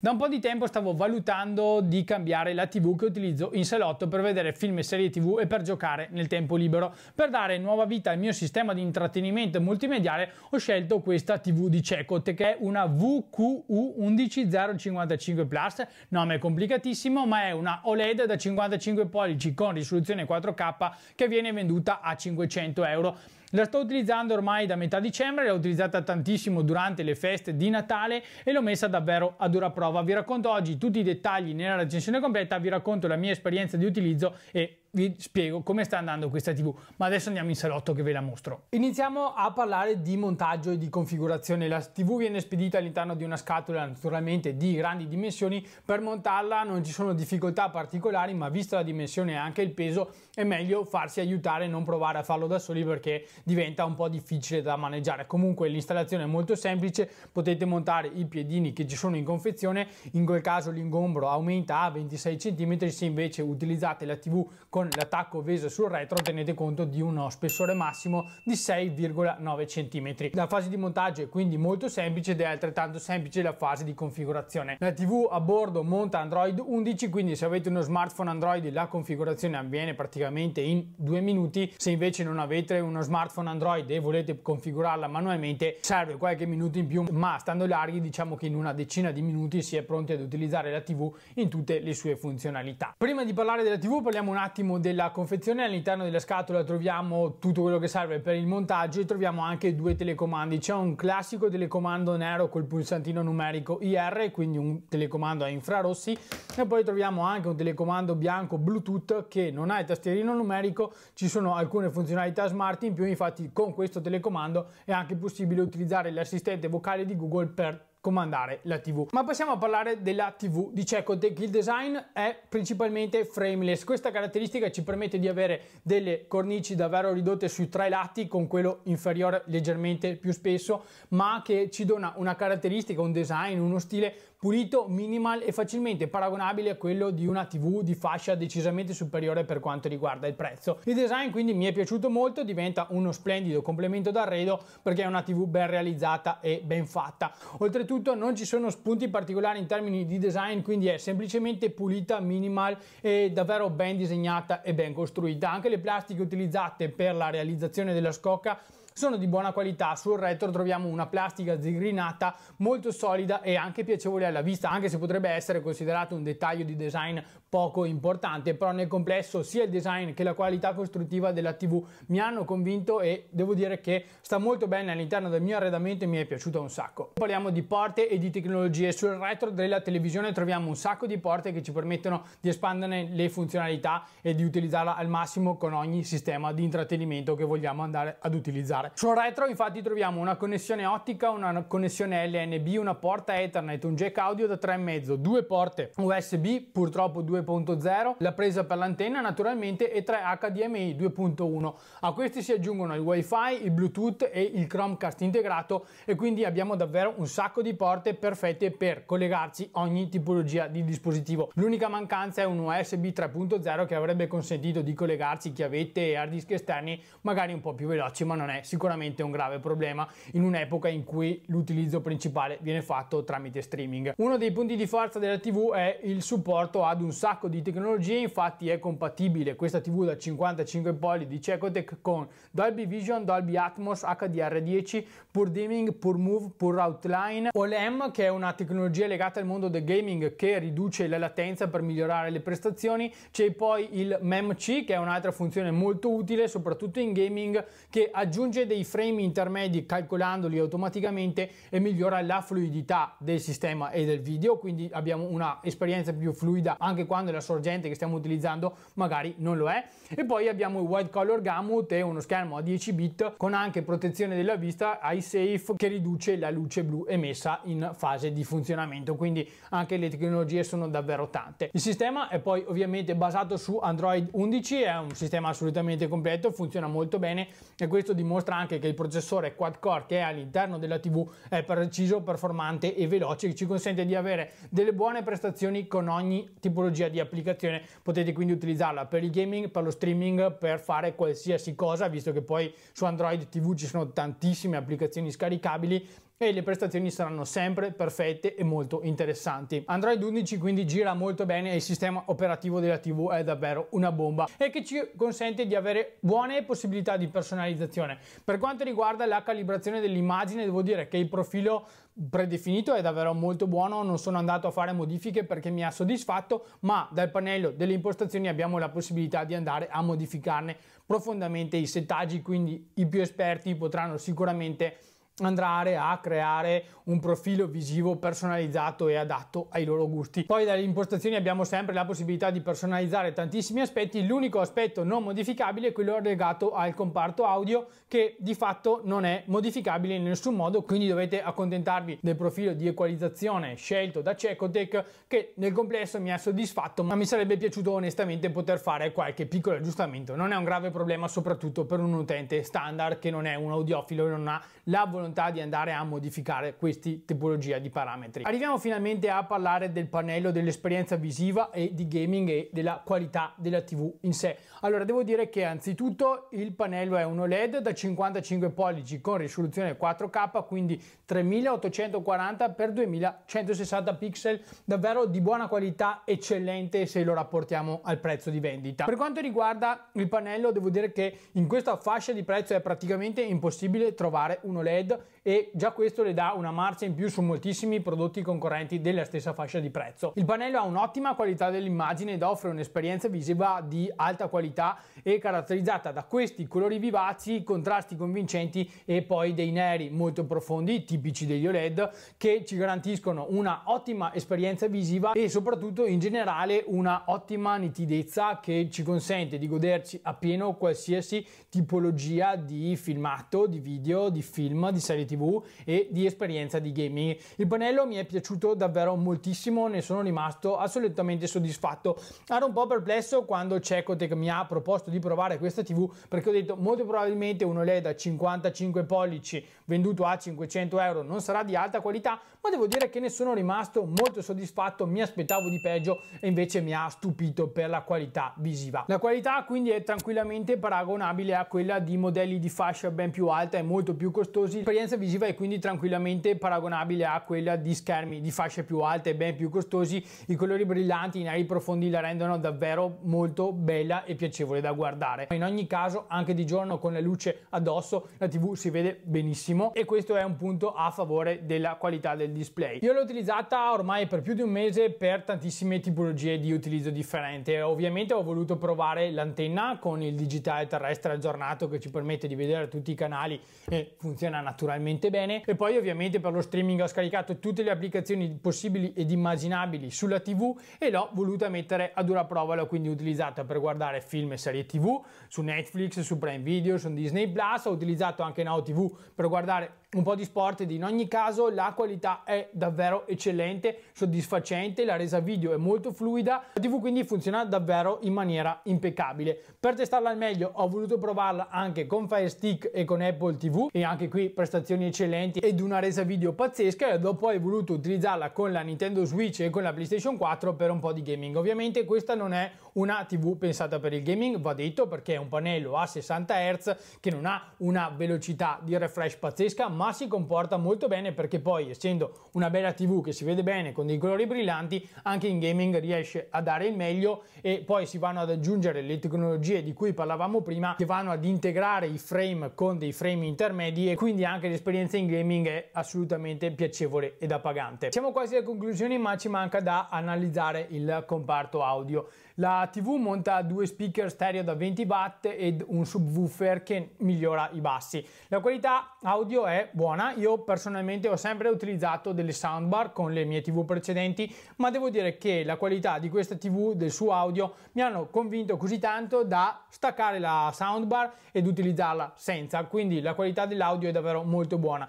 Da un po' di tempo stavo valutando di cambiare la TV che utilizzo in salotto per vedere film e serie TV e per giocare nel tempo libero. Per dare nuova vita al mio sistema di intrattenimento multimediale ho scelto questa TV di Cecot che è una VQU11055 Plus, nome complicatissimo ma è una OLED da 55 pollici con risoluzione 4K che viene venduta a 500 euro. La sto utilizzando ormai da metà dicembre, l'ho utilizzata tantissimo durante le feste di Natale e l'ho messa davvero a dura prova. Vi racconto oggi tutti i dettagli nella recensione completa, vi racconto la mia esperienza di utilizzo e vi spiego come sta andando questa TV, ma adesso andiamo in salotto che ve la mostro. Iniziamo a parlare di montaggio e di configurazione. La TV viene spedita all'interno di una scatola naturalmente di grandi dimensioni, per montarla non ci sono difficoltà particolari, ma vista la dimensione e anche il peso è meglio farsi aiutare e non provare a farlo da soli perché diventa un po' difficile da maneggiare. Comunque l'installazione è molto semplice, potete montare i piedini che ci sono in confezione, in quel caso l'ingombro aumenta a 26 cm, se invece utilizzate la TV con con l'attacco obeso sul retro tenete conto di uno spessore massimo di 6,9 cm. La fase di montaggio è quindi molto semplice ed è altrettanto semplice la fase di configurazione. La TV a bordo monta Android 11, quindi se avete uno smartphone Android la configurazione avviene praticamente in due minuti, se invece non avete uno smartphone Android e volete configurarla manualmente serve qualche minuto in più, ma stando larghi diciamo che in una decina di minuti si è pronti ad utilizzare la TV in tutte le sue funzionalità. Prima di parlare della TV parliamo un attimo all'interno della confezione, all'interno della scatola troviamo tutto quello che serve per il montaggio e troviamo anche due telecomandi. C'è un classico telecomando nero col pulsantino numerico IR, quindi un telecomando a infrarossi e poi troviamo anche un telecomando bianco Bluetooth che non ha il tastierino numerico, ci sono alcune funzionalità smart in più, infatti con questo telecomando è anche possibile utilizzare l'assistente vocale di Google per comandare la TV. Ma passiamo a parlare della TV di Cecotec. Ecco, Il design è principalmente frameless. Questa caratteristica ci permette di avere delle cornici davvero ridotte sui tre lati con quello inferiore leggermente più spesso, ma che ci dona una caratteristica, un design, uno stile pulito, minimal e facilmente paragonabile a quello di una TV di fascia decisamente superiore per quanto riguarda il prezzo. Il design quindi mi è piaciuto molto, diventa uno splendido complemento d'arredo perché è una TV ben realizzata e ben fatta. Oltretutto non ci sono spunti particolari in termini di design, quindi è semplicemente pulita, minimal e davvero ben disegnata e ben costruita. Anche le plastiche utilizzate per la realizzazione della scocca sono di buona qualità. Sul retro troviamo una plastica zigrinata molto solida e anche piacevole alla vista, anche se potrebbe essere considerato un dettaglio di design poco importante, però nel complesso sia il design che la qualità costruttiva della TV mi hanno convinto e devo dire che sta molto bene all'interno del mio arredamento e mi è piaciuta un sacco. Parliamo di porte e di tecnologie. Sul retro della televisione troviamo un sacco di porte che ci permettono di espanderne le funzionalità e di utilizzarla al massimo con ogni sistema di intrattenimento che vogliamo andare ad utilizzare funzionale. Sul retro infatti troviamo una connessione ottica, una connessione LNB, una porta Ethernet, un jack audio da 3,5, due porte USB, purtroppo 2.0, la presa per l'antenna naturalmente e tre HDMI 2.1. A questi si aggiungono il WiFi, il Bluetooth e il Chromecast integrato e quindi abbiamo davvero un sacco di porte perfette per collegarci ogni tipologia di dispositivo. L'unica mancanza è un USB 3.0 che avrebbe consentito di collegarci chiavette e hard disk esterni magari un po' più veloci, ma non è sicuramente sicuramente un grave problema in un'epoca in cui l'utilizzo principale viene fatto tramite streaming. Uno dei punti di forza della TV è il supporto ad un sacco di tecnologie, infatti è compatibile questa TV da 55 polli di Cecotec con Dolby Vision, Dolby Atmos, HDR10, Pur Dimming, Pur Move, Pur Outline, OLM che è una tecnologia legata al mondo del gaming che riduce la latenza per migliorare le prestazioni, c'è poi il MemC che è un'altra funzione molto utile soprattutto in gaming che aggiunge dei frame intermedi calcolandoli automaticamente e migliora la fluidità del sistema e del video quindi abbiamo una esperienza più fluida anche quando la sorgente che stiamo utilizzando magari non lo è e poi abbiamo il white color gamut e uno schermo a 10 bit con anche protezione della vista eye safe che riduce la luce blu emessa in fase di funzionamento quindi anche le tecnologie sono davvero tante il sistema è poi ovviamente basato su android 11 è un sistema assolutamente completo funziona molto bene e questo dimostra Inoltre anche che il processore quad-core che è all'interno della TV è preciso, performante e veloce, che ci consente di avere delle buone prestazioni con ogni tipologia di applicazione. Potete quindi utilizzarla per il gaming, per lo streaming, per fare qualsiasi cosa, visto che poi su Android TV ci sono tantissime applicazioni scaricabili e le prestazioni saranno sempre perfette e molto interessanti. Android 11 quindi gira molto bene e il sistema operativo della TV è davvero una bomba e che ci consente di avere buone possibilità di personalizzazione. Per quanto riguarda la calibrazione dell'immagine devo dire che il profilo predefinito è davvero molto buono, non sono andato a fare modifiche perché mi ha soddisfatto, ma dal pannello delle impostazioni abbiamo la possibilità di andare a modificarne profondamente i settaggi, quindi i più esperti potranno sicuramente andare a creare un profilo visivo personalizzato e adatto ai loro gusti. Poi dalle impostazioni abbiamo sempre la possibilità di personalizzare tantissimi aspetti, l'unico aspetto non modificabile è quello legato al comparto audio che di fatto non è modificabile in nessun modo, quindi dovete accontentarvi del profilo di equalizzazione scelto da Cecotec che nel complesso mi ha soddisfatto, ma mi sarebbe piaciuto onestamente poter fare qualche piccolo aggiustamento. Non è un grave problema soprattutto per un utente standard che non è un audiofilo e non ha la volontà volontà di andare a modificare questi tipologia di parametri. Arriviamo finalmente a parlare del pannello dell'esperienza visiva e di gaming e della qualità della TV in sé. Allora devo dire che anzitutto il pannello è un OLED da 55 pollici con risoluzione 4K, quindi 3840 x 2160 pixel, davvero di buona qualità, eccellente se lo rapportiamo al prezzo di vendita. Per quanto riguarda il pannello devo dire che in questa fascia di prezzo è praticamente impossibile trovare un OLED e già questo le dà una marcia in più su moltissimi prodotti concorrenti della stessa fascia di prezzo. Il pannello ha un'ottima qualità dell'immagine ed offre un'esperienza visiva di alta qualità e caratterizzata da questi colori vivaci, contrasti convincenti e poi dei neri molto profondi, tipici degli OLED, che ci garantiscono una ottima esperienza visiva e soprattutto in generale una ottima nitidezza che ci consente di goderci appieno qualsiasi tipologia di filmato, di video, di film, di serie TV e di esperienza di gaming. Il pannello mi è piaciuto davvero moltissimo, ne sono rimasto assolutamente soddisfatto. Ero un po' perplesso quando Cecotec mi ha proposto di provare questa TV perché ho detto molto probabilmente uno LED a 55 pollici venduto a 500 euro non sarà di alta qualità, ma devo dire che ne sono rimasto molto soddisfatto, mi aspettavo di peggio e invece mi ha stupito per la qualità visiva. La qualità quindi è tranquillamente paragonabile a quella di modelli di fascia ben più alta e molto più costosi L'esperienza visiva è quindi tranquillamente paragonabile a quella di schermi di fasce più alte e ben più costosi, i colori brillanti, i neri profondi la rendono davvero molto bella e piacevole da guardare. In ogni caso anche di giorno con la luce addosso la tv si vede benissimo e questo è un punto a favore della qualità del display. Io l'ho utilizzata ormai per più di un mese per tantissime tipologie di utilizzo differente. Ovviamente ho voluto provare l'antenna con il digitale terrestre aggiornato che ci permette di vedere tutti i canali e funziona naturalmente naturalmente bene e poi ovviamente per lo streaming ho scaricato tutte le applicazioni possibili ed immaginabili sulla tv e l'ho voluta mettere a dura prova l'ho quindi utilizzata per guardare film e serie tv su Netflix, su Prime Video, su Disney Plus ho utilizzato anche Now TV per guardare un po' di sport ed in ogni caso la qualità è davvero eccellente, soddisfacente, la resa video è molto fluida, la TV quindi funziona davvero in maniera impeccabile. Per testarla al meglio ho voluto provarla anche con Fire Stick e con Apple TV e anche qui prestazioni eccellenti ed una resa video pazzesca ed ho poi voluto utilizzarla con la Nintendo Switch e con la PlayStation 4 per un po' di gaming. Ovviamente questa non è una TV pensata per il gaming, va detto, perché è un pannello a 60 Hz che non ha una velocità di refresh pazzesca, ma si comporta molto bene perché poi, essendo una bella TV che si vede bene con dei colori brillanti, anche in gaming riesce a dare il meglio e poi si vanno ad aggiungere le tecnologie di cui parlavamo prima che vanno ad integrare i frame con dei frame intermedi e quindi anche l'esperienza in gaming è assolutamente piacevole ed appagante. Siamo quasi alle conclusioni ma ci manca da analizzare il comparto audio. La TV monta due speaker stereo da 20 watt ed un subwoofer che migliora i bassi. La qualità audio è buona, io personalmente ho sempre utilizzato delle soundbar con le mie TV precedenti, ma devo dire che la qualità di questa TV, del suo audio, mi hanno convinto così tanto da staccare la soundbar ed utilizzarla senza, quindi la qualità dell'audio è davvero molto buona.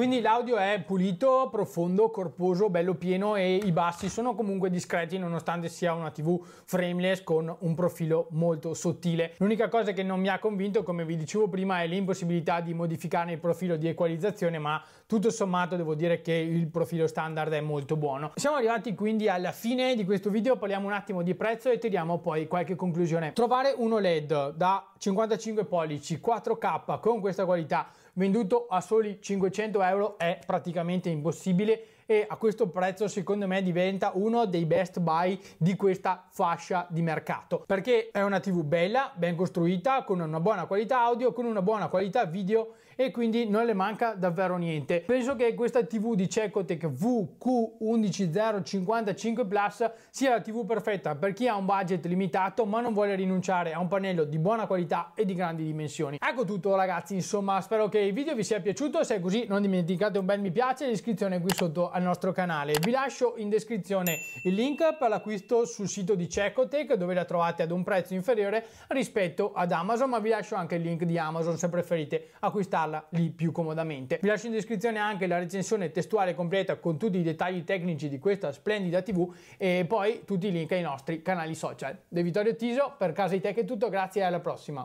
Quindi l'audio è pulito, profondo, corposo, bello pieno e i bassi sono comunque discreti nonostante sia una TV frameless con un profilo molto sottile. L'unica cosa che non mi ha convinto, come vi dicevo prima, è l'impossibilità di modificarne il profilo di equalizzazione, ma tutto sommato devo dire che il profilo standard è molto buono. Siamo arrivati quindi alla fine di questo video, parliamo un attimo di prezzo e tiriamo poi qualche conclusione. Trovare un OLED da 55 pollici 4K con questa qualità venduto a soli 500 euro è praticamente impossibile e a questo prezzo secondo me diventa uno dei best buy di questa fascia di mercato perché è una tv bella ben costruita con una buona qualità audio con una buona qualità video e quindi non le manca davvero niente. Penso che questa TV di Cecotec VQ11055 Plus sia la TV perfetta per chi ha un budget limitato ma non vuole rinunciare a un pannello di buona qualità e di grandi dimensioni. Ecco tutto ragazzi, insomma spero che il video vi sia piaciuto, se è così non dimenticate un bel mi piace e l'iscrizione qui sotto al nostro canale. Vi lascio in descrizione il link per l'acquisto sul sito di Cecotec dove la trovate ad un prezzo inferiore rispetto ad Amazon ma vi lascio anche il link di Amazon se preferite acquistarla installa lì più comodamente. Vi lascio in descrizione anche la recensione testuale completa con tutti i dettagli tecnici di questa splendida TV e poi tutti i link ai nostri canali social. De Vittorio Tiso, per Casa Tech è tutto, grazie e alla prossima.